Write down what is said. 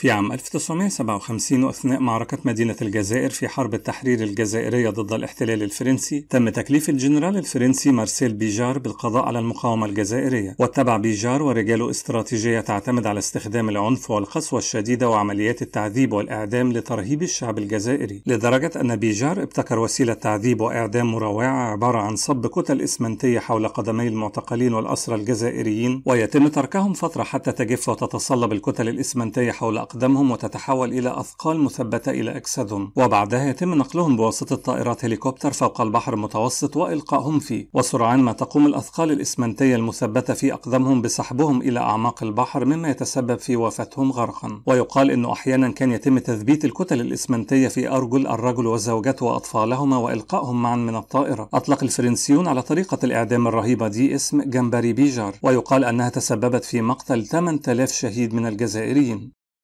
في عام 1957 وأثناء معركة مدينة الجزائر في حرب التحرير الجزائرية ضد الاحتلال الفرنسي تم تكليف الجنرال الفرنسي مارسيل بيجار بالقضاء على المقاومة الجزائرية واتبع بيجار ورجاله استراتيجية تعتمد على استخدام العنف والقسوة الشديدة وعمليات التعذيب والإعدام لترهيب الشعب الجزائري لدرجة أن بيجار ابتكر وسيلة تعذيب وإعدام مروعة عبارة عن صب كتل إسمنتية حول قدمي المعتقلين والأسرى الجزائريين ويتم تركهم فترة حتى تجف وتتصلب الكتل الإسمنتية حول أقدامهم وتتحول إلى أثقال مثبتة إلى أجسادهم وبعدها يتم نقلهم بواسطة طائرات هليكوبتر فوق البحر المتوسط وإلقائهم فيه وسرعان ما تقوم الأثقال الإسمنتية المثبتة في أقدامهم بسحبهم إلى أعماق البحر مما يتسبب في وفاتهم غرقا ويقال أنه أحيانا كان يتم تثبيت الكتل الإسمنتية في أرجل الرجل وزوجته وأطفالهما وإلقائهم معا من الطائرة أطلق الفرنسيون على طريقة الإعدام الرهيبة دي اسم جمبري بيجار ويقال أنها تسببت في مقتل 8000 شهيد من الجزائريين